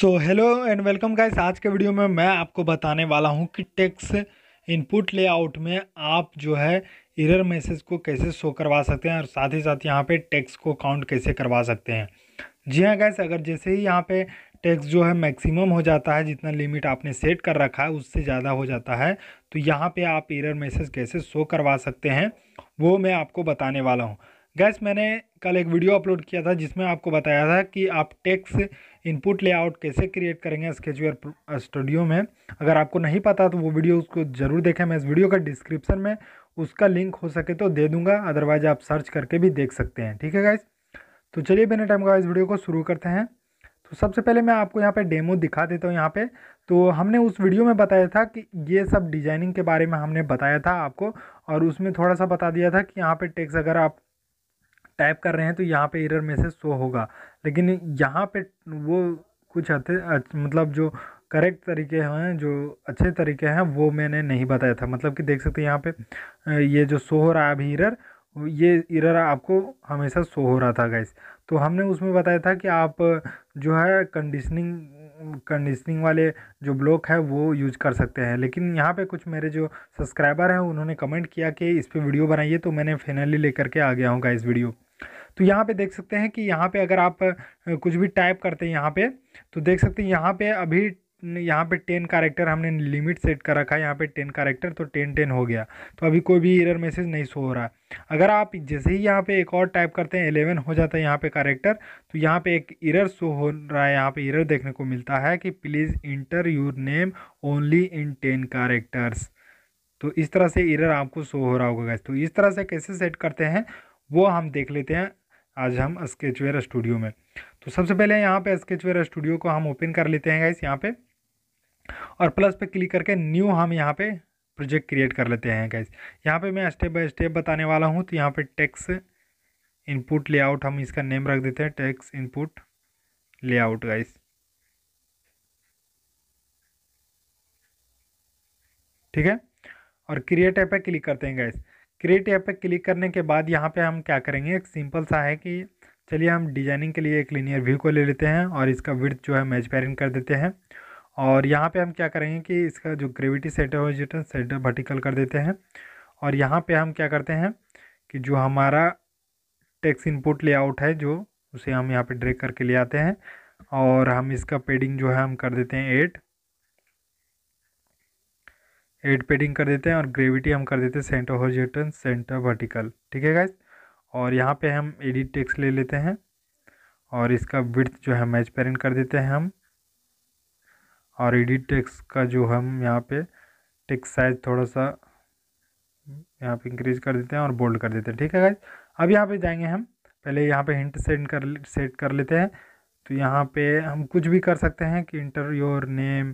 so hello and welcome guys आज के video में मैं आपको बताने वाला हूं कि टेक्स इनपुट लेआउट में आप जो है एरर मैसेज को कैसे शो करवा सकते हैं और साथ ही साथ यहां पे टेक्स को काउंट कैसे करवा सकते हैं जी हाँ गाइस अगर जैसे ही यहां पे टेक्स जो है मैक्सिमम हो जाता है जितना लिमिट आपने सेट कर रखा है उससे ज़्यादा हो जाता है तो यहाँ पर आप एरर मैसेज कैसे शो करवा सकते हैं वो मैं आपको बताने वाला हूँ गैस मैंने कल एक वीडियो अपलोड किया था जिसमें आपको बताया था कि आप टैक्स इनपुट लेआउट कैसे क्रिएट करेंगे स्केचवेयर स्टूडियो में अगर आपको नहीं पता तो वो वीडियो उसको ज़रूर देखें मैं इस वीडियो का डिस्क्रिप्शन में उसका लिंक हो सके तो दे दूंगा अदरवाइज आप सर्च करके भी देख सकते हैं ठीक है गाइज तो चलिए बिना टाइम का इस वीडियो को शुरू करते हैं तो सबसे पहले मैं आपको यहाँ पे डेमो दिखा देता हूँ यहाँ पे तो हमने उस वीडियो में बताया था कि ये सब डिजाइनिंग के बारे में हमने बताया था आपको और उसमें थोड़ा सा बता दिया था कि यहाँ पर टेक्स अगर आप टाइप कर रहे हैं तो यहाँ पे एरर मैसेज शो होगा लेकिन यहाँ पे वो कुछ मतलब जो करेक्ट तरीके हैं जो अच्छे तरीके हैं वो मैंने नहीं बताया था मतलब कि देख सकते हैं यहाँ पे ये जो सो हो रहा है अभी इरर ये इरर आपको हमेशा सो हो रहा था गाइस तो हमने उसमें बताया था कि आप जो है कंडीशनिंग कंडीशनिंग वाले जो ब्लॉक है वो यूज कर सकते हैं लेकिन यहाँ पे कुछ मेरे जो सब्सक्राइबर हैं उन्होंने कमेंट किया कि इस पर वीडियो बनाइए तो मैंने फाइनली लेकर के आ गया हूँ गाइस वीडियो तो यहाँ पे देख सकते हैं कि यहाँ पे अगर आप कुछ भी टाइप करते हैं यहाँ पे तो देख सकते हैं यहाँ पे अभी यहाँ पे टेन कैरेक्टर हमने लिमिट सेट कर रखा है यहाँ पे टेन कैरेक्टर तो टेन टेन हो गया तो अभी कोई भी एरर मैसेज नहीं शो हो रहा अगर आप जैसे ही यहाँ पे एक और टाइप करते हैं एलेवन हो जाता है यहाँ पे कैरेक्टर तो यहाँ पे एक एरर शो हो रहा है यहाँ पे एरर देखने को मिलता है कि please enter your name only in ten characters तो इस तरह से एरर आपको शो हो रहा होगा गैस तो इस तरह से कैसे सेट करते हैं वो हम देख लेते हैं आज हम स्केचवेयर स्टूडियो में तो सबसे पहले यहाँ पे स्केचवेयर स्टूडियो को हम ओपन कर लेते हैं गाइस यहाँ पे और प्लस पे क्लिक करके न्यू हम यहाँ पे प्रोजेक्ट क्रिएट कर लेते हैं गाइस यहाँ पे मैं स्टेप बाय स्टेप बताने वाला हूँ तो यहाँ पे टेक्स इनपुट लेआउट हम इसका नेम रख देते हैं टेक्स इनपुट लेआउट गाइस ठीक है और क्रिएट ऐप पे क्लिक करते हैं गाइस क्रिएट ऐप पे क्लिक करने के बाद यहाँ पे हम क्या करेंगे एक सिंपल सा है कि चलिए हम डिजाइनिंग के लिए एक लीनियर व्यू को ले लेते हैं और इसका विर्थ जो है मैच पैरिंग कर देते हैं और यहाँ पे हम क्या करेंगे कि इसका जो ग्रेविटी सेट है हॉरिजॉन्टल सेट वर्टिकल कर देते हैं और यहाँ पे हम क्या करते हैं कि जो हमारा टेक्स इनपुट लेआउट है जो उसे हम यहाँ पे ड्रेक करके ले आते हैं और हम इसका पेडिंग जो है हम कर देते हैं एट हेड पेडिंग कर देते हैं और ग्रेविटी हम कर देते हैं सेंटर हॉजिटन सेंटर वर्टिकल ठीक है गाइज और यहाँ पे हम एडिट टेक्स ले लेते हैं और इसका विर्थ जो है मैच पेरेंट कर देते हैं हम और एडिट टेक्स का जो हम यहाँ पे टेक्स साइज थोड़ा सा यहाँ पे इंक्रीज कर देते हैं और बोल्ड कर देते हैं ठीक है गाइज अब यहाँ पे जाएंगे हम पहले यहाँ पे हिंट सेट कर सेट कर लेते हैं तो यहाँ पे हम कुछ भी कर सकते हैं कि इंटर योर नेम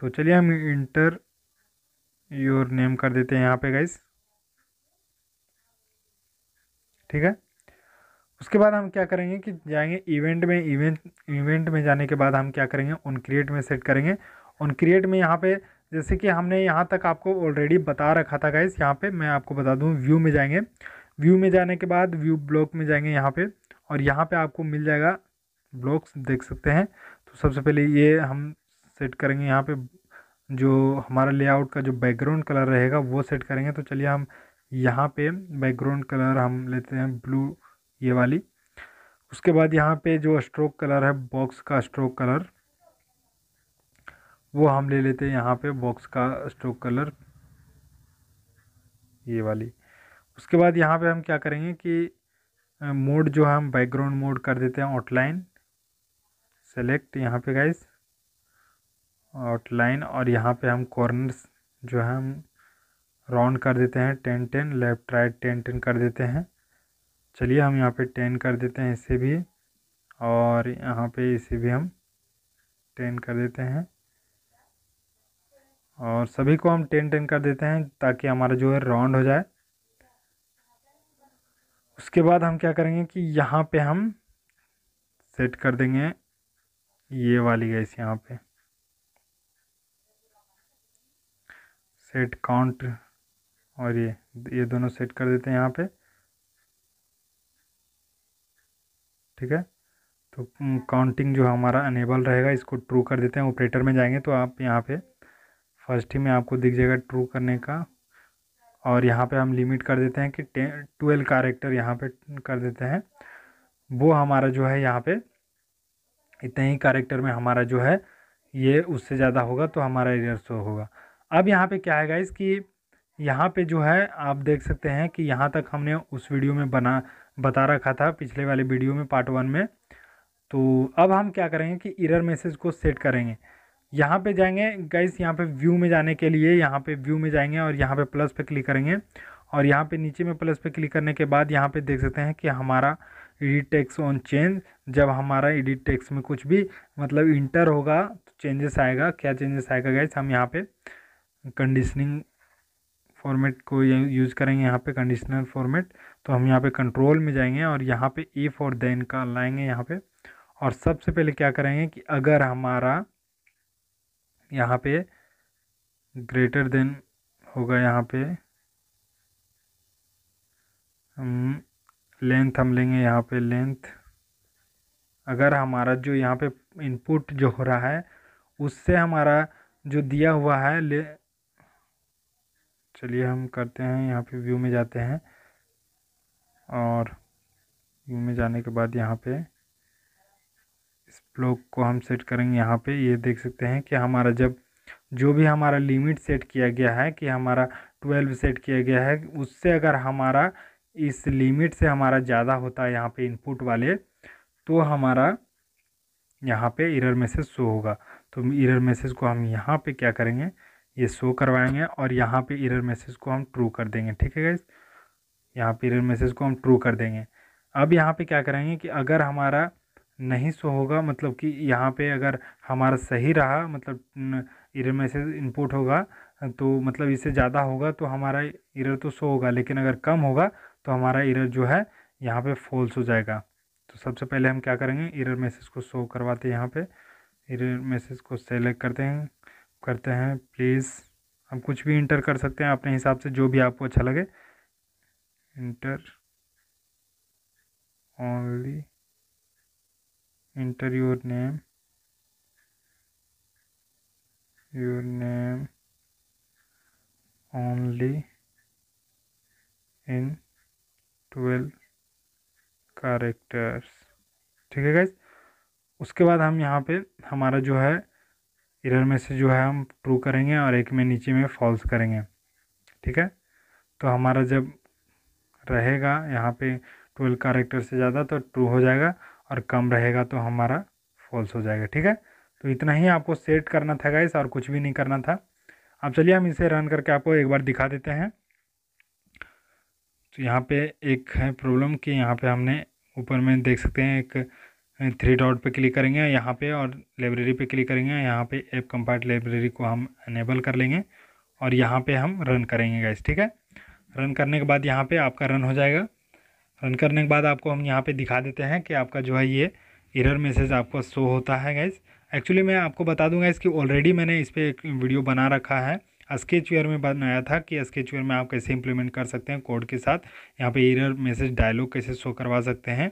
तो चलिए हम इंटर योर नेम कर देते हैं यहाँ पे गाइस ठीक है उसके बाद हम क्या करेंगे कि जाएंगे इवेंट में इवेंट इवेंट में जाने के बाद हम क्या करेंगे उन क्रिएट में सेट करेंगे उन क्रिएट में यहाँ पे जैसे कि हमने यहाँ तक आपको ऑलरेडी बता रखा था गाइस यहाँ पे मैं आपको बता दूँ व्यू में जाएंगे व्यू में जाने के बाद व्यू ब्लॉक में जाएंगे यहाँ पे और यहाँ पे आपको मिल जाएगा ब्लॉक्स देख सकते हैं तो सबसे पहले ये हम सेट करेंगे यहाँ पे जो हमारा लेआउट का जो बैकग्राउंड कलर रहेगा वो सेट करेंगे तो चलिए हम यहाँ पे बैकग्राउंड कलर हम लेते हैं ब्लू ये वाली उसके बाद यहाँ पे जो स्ट्रोक कलर है बॉक्स का स्ट्रोक कलर वो हम ले लेते हैं यहाँ पे बॉक्स का स्ट्रोक कलर ये वाली उसके बाद यहाँ पे हम क्या करेंगे कि मोड जो हम बैकग्राउंड मोड कर देते हैं आउटलाइन सेलेक्ट यहाँ पे गाइस आउटलाइन और यहाँ पे हम कॉर्नर्स जो है हम राउंड कर देते हैं ten ten left right ten ten कर देते हैं चलिए हम यहाँ पे टेन कर देते हैं इसे भी और यहाँ पे इसे भी हम टेन कर देते हैं और सभी को हम टेन टेन कर देते हैं ताकि हमारा जो है राउंड हो जाए उसके बाद हम क्या करेंगे कि यहाँ पे हम सेट कर देंगे ये वाली गैस यहाँ पे सेट काउंट और ये ये दोनों सेट कर देते हैं यहाँ पे ठीक है तो काउंटिंग जो हमारा अनेबल रहेगा इसको ट्रू कर देते हैं ऑपरेटर में जाएंगे तो आप यहाँ पे फर्स्ट ही में आपको दिख जाएगा ट्रू करने का और यहाँ पे हम लिमिट कर देते हैं कि ट्वेल्व कैरेक्टर यहाँ पे कर देते हैं वो हमारा जो है यहाँ पे इतने ही कैरेक्टर में हमारा जो है ये उससे ज़्यादा होगा तो हमारा एरियर शो होगा अब यहाँ पे क्या है गाइज़ कि यहाँ पे जो है आप देख सकते हैं कि यहाँ तक हमने उस वीडियो में बना बता रखा था पिछले वाले वीडियो में पार्ट वन में तो अब हम क्या करेंगे कि इरर मैसेज को सेट करेंगे यहाँ पे जाएंगे गाइस यहाँ पे व्यू में जाने के लिए यहाँ पे व्यू में जाएंगे और यहाँ पे प्लस पे क्लिक करेंगे और यहाँ पे नीचे में प्लस पे क्लिक करने के बाद यहाँ पे देख सकते हैं कि हमारा एडिट टेक्स ऑन चेंज जब हमारा एडिट टेक्स में कुछ भी मतलब इंटर होगा तो चेंजेस आएगा क्या चेंजेस आएगा गाइस हम यहाँ पर कंडीशनिंग फॉर्मेट को यूज़ करेंगे यहाँ पे कंडीशनर फॉर्मेट तो हम यहाँ पे कंट्रोल में जाएंगे और यहाँ पे ए फॉर देन का लाएंगे यहाँ पे और सबसे पहले क्या करेंगे कि अगर हमारा यहाँ पे ग्रेटर देन होगा यहाँ पे हम लेंथ हम लेंगे यहाँ पे लेंथ अगर हमारा जो यहाँ पे इनपुट जो हो रहा है उससे हमारा जो दिया हुआ है ले चलिए हम करते हैं यहाँ पे व्यू में जाते हैं और व्यू में जाने के बाद यहाँ पे इस ब्लॉक को हम सेट करेंगे यहाँ पे ये देख सकते हैं कि हमारा जब जो भी हमारा लिमिट सेट किया गया है कि हमारा ट्वेल्व सेट किया गया है उससे अगर हमारा इस लिमिट से हमारा ज़्यादा होता है यहाँ पे इनपुट वाले तो हमारा यहाँ पे इरर मैसेज शो होगा तो इरर मैसेज को हम यहाँ पे क्या करेंगे ये शो करवाएंगे और यहाँ पे इरर मैसेज को हम ट्रू कर देंगे ठीक है गाइज यहाँ पे इरर मैसेज को हम ट्रू कर देंगे अब यहाँ पे क्या करेंगे कि अगर हमारा नहीं शो होगा मतलब कि यहाँ पे अगर हमारा सही रहा मतलब इरर मैसेज इनपुट होगा तो मतलब इससे ज़्यादा होगा तो हमारा इरर तो शो होगा लेकिन अगर कम होगा तो हमारा इरर जो है यहाँ पे फॉल्स हो जाएगा तो सबसे पहले हम क्या करेंगे इरर मैसेज को शो करवाते हैं यहाँ पे इरर मैसेज को सेलेक्ट करते हैं करते हैं प्लीज़ हम कुछ भी इंटर कर सकते हैं अपने हिसाब से जो भी आपको अच्छा लगे enter only enter your name your name only in twelve characters ठीक है गाइज उसके बाद हम यहाँ पे हमारा जो है इरर में से जो है हम ट्रू करेंगे और एक में नीचे में फॉल्स करेंगे ठीक है तो हमारा जब रहेगा यहाँ पे ट्वेल्व कैरेक्टर से ज़्यादा तो ट्रू हो जाएगा और कम रहेगा तो हमारा फॉल्स हो जाएगा ठीक है तो इतना ही आपको सेट करना था गाइस और कुछ भी नहीं करना था अब चलिए हम इसे रन करके आपको एक बार दिखा देते हैं तो यहाँ पे एक है प्रॉब्लम कि यहाँ पे हमने ऊपर में देख सकते हैं एक थ्री डॉट पे क्लिक करेंगे यहाँ पे और लाइब्रेरी पे क्लिक करेंगे यहाँ पे ऐप कंपार्ट लाइब्रेरी को हम अनेबल कर लेंगे और यहाँ पे हम रन करेंगे गैस ठीक है रन करने के बाद यहाँ पे आपका रन हो जाएगा रन करने के बाद आपको हम यहाँ पे दिखा देते हैं कि आपका जो है ये इरर मैसेज आपको शो होता है गैस एक्चुअली मैं आपको बता दूंगा इसकी ऑलरेडी मैंने इस पर एक वीडियो बना रखा है स्केच वेयर में बनाया था कि स्केच वेयर में आप कैसे इंप्लीमेंट कर सकते हैं कोड के साथ यहाँ पे एरर मैसेज डायलॉग कैसे शो करवा सकते हैं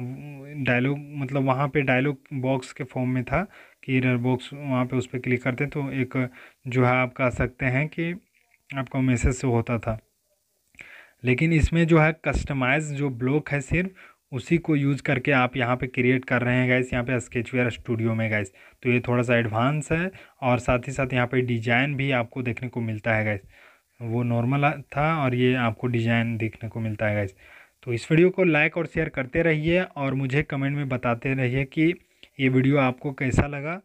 डायलॉग मतलब वहाँ पे डायलॉग बॉक्स के फॉर्म में था कि एरर बॉक्स वहाँ पे उस पर क्लिक करते तो एक जो है आप कह सकते हैं कि आपका मैसेज से होता था लेकिन इसमें जो है कस्टमाइज जो ब्लॉक है सिर्फ उसी को यूज़ करके आप यहाँ पे क्रिएट कर रहे हैं गैस यहाँ पे स्केचवेयर स्टूडियो में गैस तो ये थोड़ा सा एडवांस है और साथ ही साथ यहाँ पे डिजाइन भी आपको देखने को मिलता है गैस वो नॉर्मल था और ये आपको डिजाइन देखने को मिलता है गैस तो इस वीडियो को लाइक और शेयर करते रहिए और मुझे कमेंट में बताते रहिए कि ये वीडियो आपको कैसा लगा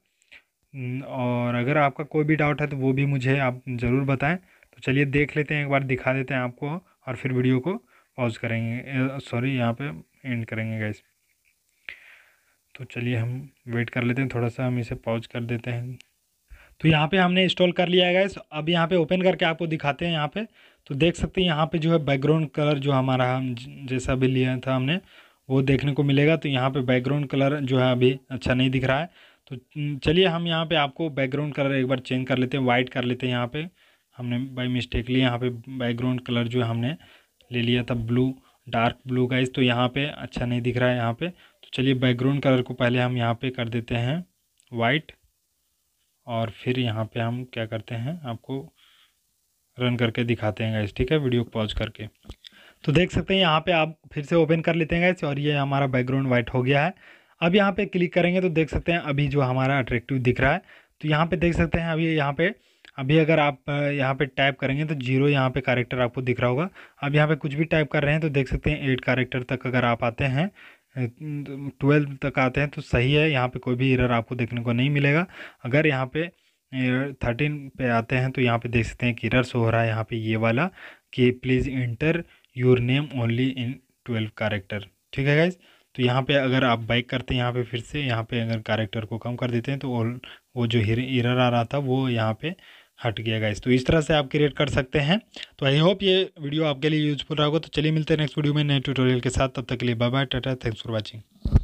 और अगर आपका कोई भी डाउट है तो वो भी मुझे आप ज़रूर बताएं तो चलिए देख लेते हैं एक बार दिखा देते हैं आपको और फिर वीडियो को पॉज करेंगे सॉरी यहाँ पे एंड करेंगे गैस तो चलिए हम वेट कर लेते हैं थोड़ा सा हम इसे पॉज कर देते हैं तो यहाँ पे हमने इंस्टॉल कर लिया है गैस अब यहाँ पे ओपन करके आपको दिखाते हैं यहाँ पे तो देख सकते हैं यहाँ पे जो है बैकग्राउंड कलर जो हमारा हम जैसा भी लिया था हमने वो देखने को मिलेगा तो यहाँ पे बैकग्राउंड कलर जो है अभी अच्छा नहीं दिख रहा है तो चलिए हम यहाँ पे आपको बैकग्राउंड कलर एक बार चेंज कर लेते हैं वाइट कर लेते हैं यहाँ पे हमने बाई मिस्टेक लिया यहाँ पे बैकग्राउंड कलर जो है हमने ले लिया था ब्लू डार्क ब्लू गाइज तो यहाँ पर अच्छा नहीं दिख रहा है यहाँ पर तो चलिए बैकग्राउंड कलर को पहले हम यहाँ पर कर देते हैं वाइट और फिर यहाँ पे हम क्या करते हैं आपको रन करके दिखाते हैं गाइस ठीक है वीडियो पॉज करके तो देख सकते हैं यहाँ पे आप फिर से ओपन कर लेते हैं गाइस और ये हमारा बैकग्राउंड वाइट हो गया है अब यहाँ पे क्लिक करेंगे तो देख सकते हैं अभी जो हमारा अट्रैक्टिव दिख रहा है तो यहाँ पर देख सकते हैं अभी यहाँ पर अभी अगर आप यहाँ पर टाइप करेंगे तो जीरो यहाँ पर कैरेक्टर आपको दिख रहा होगा अब यहाँ पर कुछ भी टाइप कर रहे हैं तो देख सकते हैं एट कैरेक्टर तक अगर आप आते हैं ट्वेल्व तक आते हैं तो सही है यहाँ पे कोई भी एरर आपको देखने को नहीं मिलेगा अगर यहाँ पे थर्टीन पे आते हैं तो यहाँ पे देख सकते हैं कि एरर हो रहा है यहाँ पे ये वाला कि please enter your name only in twelve character ठीक है गाइज तो यहाँ पे अगर आप बाइक करते हैं यहाँ पे फिर से यहाँ पे अगर कैरेक्टर को कम कर देते हैं तो वो जो एरर आ रहा था वो यहाँ पर हट गया गाइस तो इस तरह से आप क्रिएट कर सकते हैं तो आई होप ये वीडियो आपके लिए यूजफुल रहा होगा तो चलिए मिलते हैं नेक्स्ट वीडियो में नए ट्यूटोरियल के साथ तब तक के लिए बाय बाय टाटा थैंक्स फॉर वॉचिंग